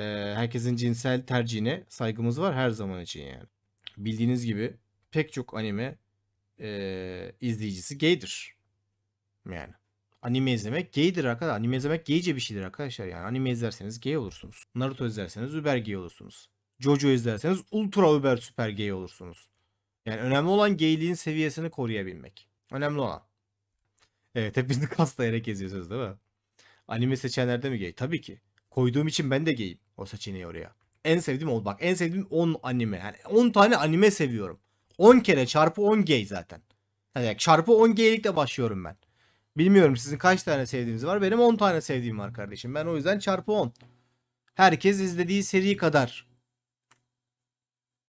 herkesin cinsel tercihine saygımız var her zaman için yani. Bildiğiniz gibi pek çok anime e, izleyicisi gaydir. Yani anime izlemek gaydir arkadaşlar. Anime izlemek gayce bir şeydir arkadaşlar yani. Anime izlerseniz gay olursunuz. Naruto izlerseniz über gay olursunuz. Jojo izlerseniz ultra über süper gay olursunuz. Yani önemli olan gayliğin seviyesini koruyabilmek. Önemli olan. Evet hepinizi kaslayarak geziyorsunuz değil mi? Anime seçenlerde mi gay? Tabii ki. Koyduğum için ben de geyim o seçeneği oraya. En sevdiğim o. Bak en sevdiğim 10 anime. Yani 10 tane anime seviyorum. 10 kere çarpı 10 gay zaten. Yani çarpı 10 gaylikle başlıyorum ben. Bilmiyorum sizin kaç tane sevdiğiniz var. Benim 10 tane sevdiğim var kardeşim. Ben o yüzden çarpı 10. Herkes izlediği seri kadar